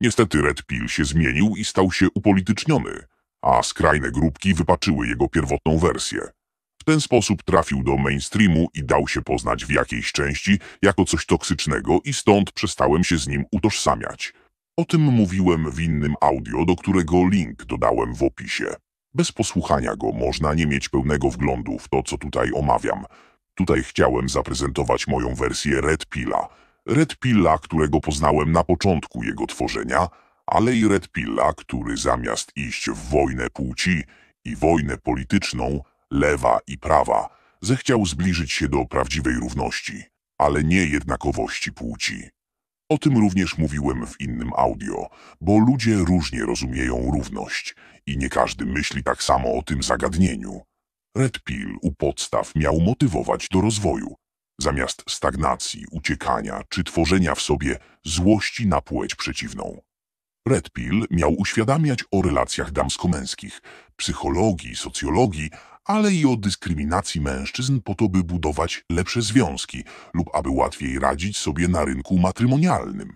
Niestety Red Pill się zmienił i stał się upolityczniony, a skrajne grupki wypaczyły jego pierwotną wersję. W ten sposób trafił do mainstreamu i dał się poznać w jakiejś części jako coś toksycznego i stąd przestałem się z nim utożsamiać. O tym mówiłem w innym audio, do którego link dodałem w opisie. Bez posłuchania go można nie mieć pełnego wglądu w to, co tutaj omawiam. Tutaj chciałem zaprezentować moją wersję Red Pilla – Red Pilla, którego poznałem na początku jego tworzenia, ale i Red Pilla, który zamiast iść w wojnę płci i wojnę polityczną, lewa i prawa, zechciał zbliżyć się do prawdziwej równości, ale nie jednakowości płci. O tym również mówiłem w innym audio, bo ludzie różnie rozumieją równość i nie każdy myśli tak samo o tym zagadnieniu. Red Pill u podstaw miał motywować do rozwoju, zamiast stagnacji, uciekania czy tworzenia w sobie złości na płeć przeciwną. Red Pill miał uświadamiać o relacjach damsko-męskich, psychologii, socjologii, ale i o dyskryminacji mężczyzn po to, by budować lepsze związki lub aby łatwiej radzić sobie na rynku matrymonialnym.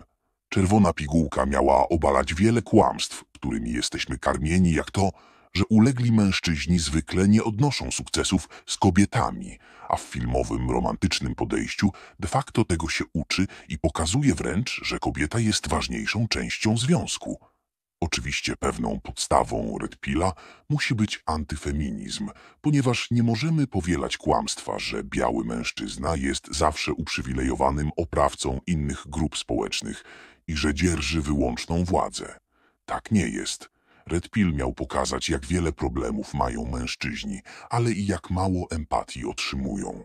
Czerwona pigułka miała obalać wiele kłamstw, którymi jesteśmy karmieni, jak to, że ulegli mężczyźni zwykle nie odnoszą sukcesów z kobietami, a w filmowym, romantycznym podejściu de facto tego się uczy i pokazuje wręcz, że kobieta jest ważniejszą częścią związku. Oczywiście pewną podstawą Red Pilla musi być antyfeminizm, ponieważ nie możemy powielać kłamstwa, że biały mężczyzna jest zawsze uprzywilejowanym oprawcą innych grup społecznych i że dzierży wyłączną władzę. Tak nie jest. Red Pill miał pokazać, jak wiele problemów mają mężczyźni, ale i jak mało empatii otrzymują.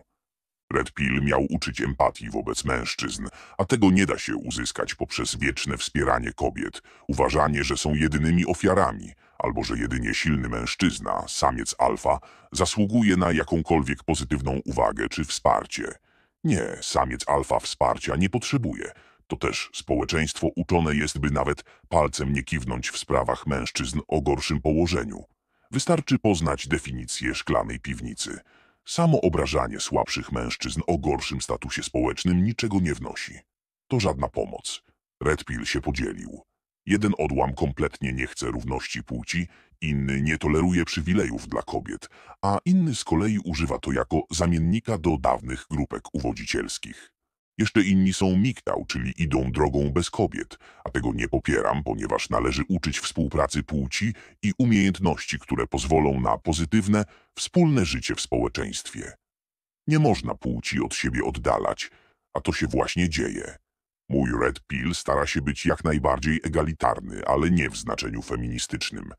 Red Pill miał uczyć empatii wobec mężczyzn, a tego nie da się uzyskać poprzez wieczne wspieranie kobiet, uważanie, że są jedynymi ofiarami, albo że jedynie silny mężczyzna, samiec alfa, zasługuje na jakąkolwiek pozytywną uwagę czy wsparcie. Nie, samiec alfa wsparcia nie potrzebuje to też społeczeństwo uczone jest, by nawet palcem nie kiwnąć w sprawach mężczyzn o gorszym położeniu. Wystarczy poznać definicję szklanej piwnicy. Samo obrażanie słabszych mężczyzn o gorszym statusie społecznym niczego nie wnosi. To żadna pomoc. Red Pill się podzielił. Jeden odłam kompletnie nie chce równości płci, inny nie toleruje przywilejów dla kobiet, a inny z kolei używa to jako zamiennika do dawnych grupek uwodzicielskich. Jeszcze inni są migdał, czyli idą drogą bez kobiet, a tego nie popieram, ponieważ należy uczyć współpracy płci i umiejętności, które pozwolą na pozytywne, wspólne życie w społeczeństwie. Nie można płci od siebie oddalać, a to się właśnie dzieje. Mój Red Pill stara się być jak najbardziej egalitarny, ale nie w znaczeniu feministycznym.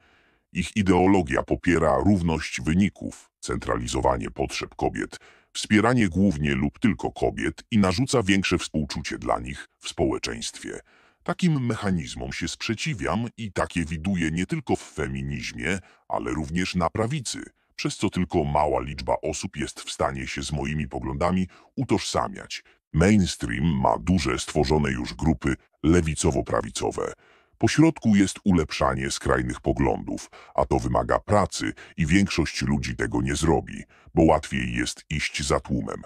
Ich ideologia popiera równość wyników, centralizowanie potrzeb kobiet, wspieranie głównie lub tylko kobiet i narzuca większe współczucie dla nich w społeczeństwie. Takim mechanizmom się sprzeciwiam i takie widuję nie tylko w feminizmie, ale również na prawicy, przez co tylko mała liczba osób jest w stanie się z moimi poglądami utożsamiać. Mainstream ma duże stworzone już grupy lewicowo-prawicowe, Pośrodku jest ulepszanie skrajnych poglądów, a to wymaga pracy i większość ludzi tego nie zrobi, bo łatwiej jest iść za tłumem.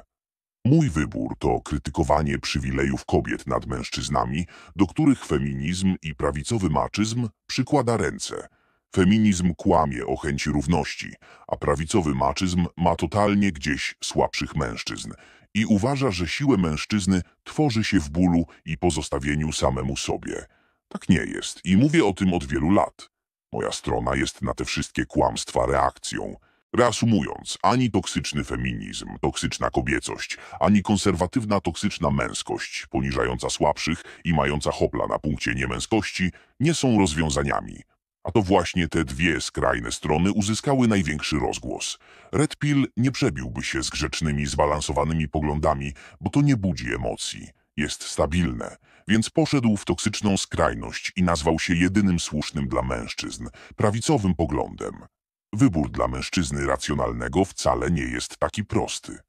Mój wybór to krytykowanie przywilejów kobiet nad mężczyznami, do których feminizm i prawicowy maczyzm przykłada ręce. Feminizm kłamie o chęci równości, a prawicowy maczyzm ma totalnie gdzieś słabszych mężczyzn i uważa, że siłę mężczyzny tworzy się w bólu i pozostawieniu samemu sobie. Tak nie jest i mówię o tym od wielu lat. Moja strona jest na te wszystkie kłamstwa reakcją. Reasumując, ani toksyczny feminizm, toksyczna kobiecość, ani konserwatywna toksyczna męskość, poniżająca słabszych i mająca hopla na punkcie niemęskości, nie są rozwiązaniami. A to właśnie te dwie skrajne strony uzyskały największy rozgłos. Red Pill nie przebiłby się z grzecznymi, zbalansowanymi poglądami, bo to nie budzi emocji, jest stabilne więc poszedł w toksyczną skrajność i nazwał się jedynym słusznym dla mężczyzn, prawicowym poglądem. Wybór dla mężczyzny racjonalnego wcale nie jest taki prosty.